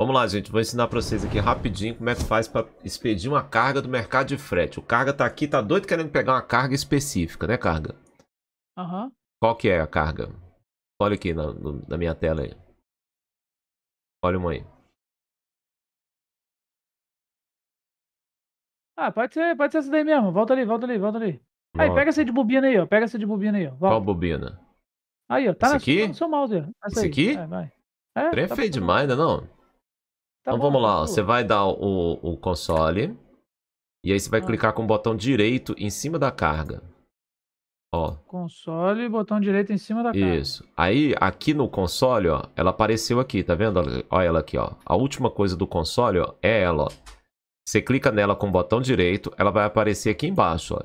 Vamos lá, gente. Vou ensinar para vocês aqui rapidinho como é que faz para expedir uma carga do mercado de frete. O carga tá aqui, tá doido querendo pegar uma carga específica, né, carga? Aham. Uhum. Qual que é a carga? Olha aqui na, na minha tela aí. Olha uma aí. Ah, pode ser, pode ser essa daí mesmo. Volta ali, volta ali, volta ali. Aí, pega essa de bobina aí, ó. Pega essa de bobina aí, ó. Volta. Qual bobina? Aí, ó. Tá Esse na, aqui? no seu mouse, ó. Esse aí. aqui? É, vai. É, é tá feio demais, né, não? Tá então bom, vamos lá, você vai dar o, o console. E aí você vai ah. clicar com o botão direito em cima da carga. Ó. Console, botão direito em cima da carga. Isso. Aí, aqui no console, ó, ela apareceu aqui, tá vendo? Olha ela aqui, ó. A última coisa do console, ó, é ela, ó. Você clica nela com o botão direito, ela vai aparecer aqui embaixo, ó.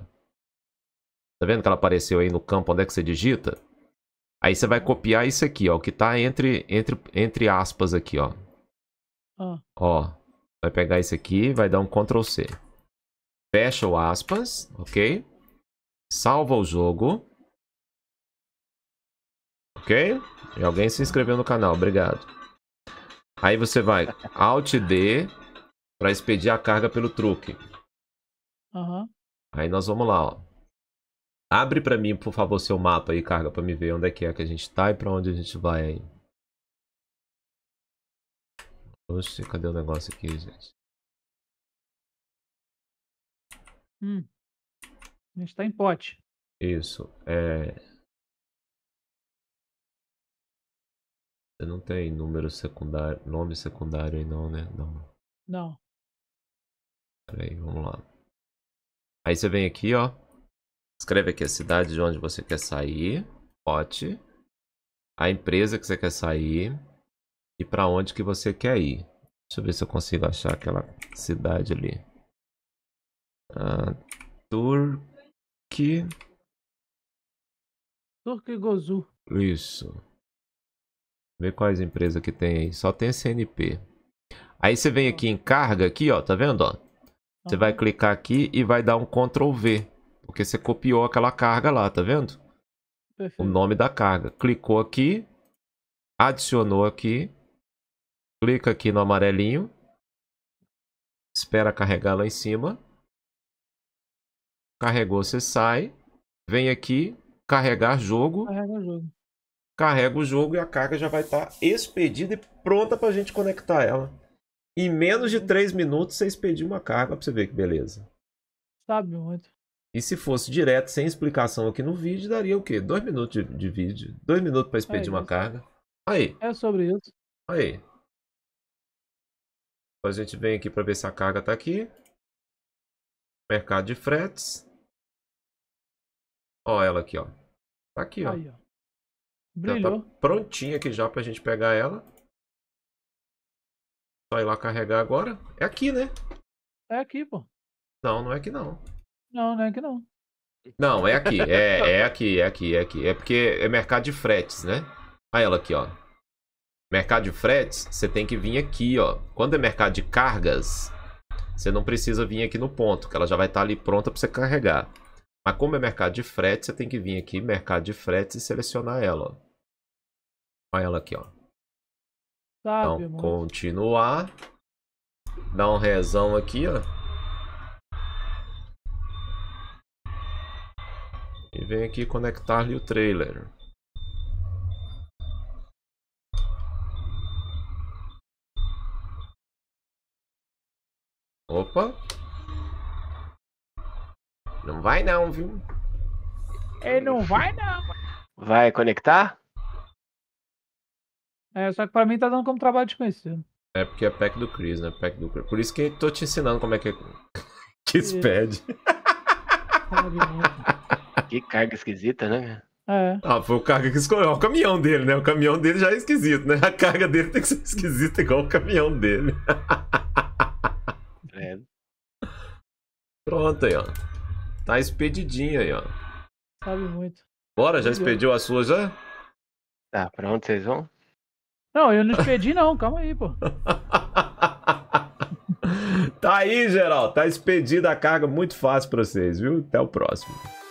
Tá vendo que ela apareceu aí no campo onde é que você digita? Aí você vai copiar isso aqui, ó, que tá entre, entre, entre aspas aqui, ó. Ah. Ó, vai pegar isso aqui, vai dar um Ctrl C. Fecha o aspas, ok? Salva o jogo. Ok? E alguém se inscreveu no canal, obrigado. Aí você vai Alt D para expedir a carga pelo truque. Uhum. Aí nós vamos lá, ó. Abre para mim, por favor, seu mapa aí, carga, para me ver onde é que é que a gente tá e para onde a gente vai aí. Oxe, cadê o negócio aqui, gente? Hum. A gente tá em pote. Isso, é... Você não tem número secundário, nome secundário aí não, né? Não. Não. Peraí, vamos lá. Aí você vem aqui, ó. Escreve aqui a cidade de onde você quer sair. Pote. A empresa que você quer sair e para onde que você quer ir. Deixa eu ver se eu consigo achar aquela cidade ali. Uh, Turque. Turque Gozu. Isso. Vê quais empresas que tem aí. Só tem CNP. Aí você vem aqui em carga, aqui, ó, tá vendo? Ó? Você vai clicar aqui e vai dar um Ctrl V. Porque você copiou aquela carga lá, tá vendo? Perfeito. O nome da carga. Clicou aqui, adicionou aqui Clica aqui no amarelinho. Espera carregar lá em cima. Carregou, você sai. Vem aqui, carregar jogo. Carrega o jogo. Carrega o jogo e a carga já vai estar tá expedida e pronta para a gente conectar ela. Em menos de 3 minutos você expediu uma carga para você ver que beleza. Sabe muito. E se fosse direto, sem explicação aqui no vídeo, daria o quê? 2 minutos de, de, vídeo. 2 minutos para é expedir é uma carga. Aí. É sobre isso. Aí. Então a gente vem aqui para ver se a carga está aqui. Mercado de fretes. Ó ela aqui, ó. Tá aqui, ó. Aí, ó. Então tá Brilhou. Tá prontinha aqui já para a gente pegar ela. Só ir lá carregar agora. É aqui, né? É aqui, pô. Não, não é aqui não. Não, não é aqui não. Não, é aqui. É, é aqui, é aqui, é aqui. É porque é mercado de fretes, né? Olha ela aqui, ó. Mercado de fretes, você tem que vir aqui, ó. Quando é mercado de cargas, você não precisa vir aqui no ponto, que ela já vai estar tá ali pronta para você carregar. Mas como é mercado de fretes, você tem que vir aqui, mercado de fretes, e selecionar ela, ó. Olha ela aqui, ó. Sabe, então, mano. continuar. Dá um rezão aqui, ó. E vem aqui conectar ali o trailer. Opa. Não vai não, viu? Ele é, não vai não. Vai conectar? É, só que pra mim tá dando como trabalho desconhecido. É porque é pack do Chris, né? Pack do Chris. Por isso que eu tô te ensinando como é que é, é. pede. que carga esquisita, né? É. Ah, foi o carga que escolheu. O caminhão dele, né? O caminhão dele já é esquisito, né? A carga dele tem que ser esquisita igual o caminhão dele. Pronto aí, ó. Tá expedidinho aí, ó. Sabe muito. Bora, já expediu a sua já? Tá, pronto, onde vocês vão? Não, eu não expedi não, calma aí, pô. tá aí, geral. Tá expedida a carga muito fácil pra vocês, viu? Até o próximo.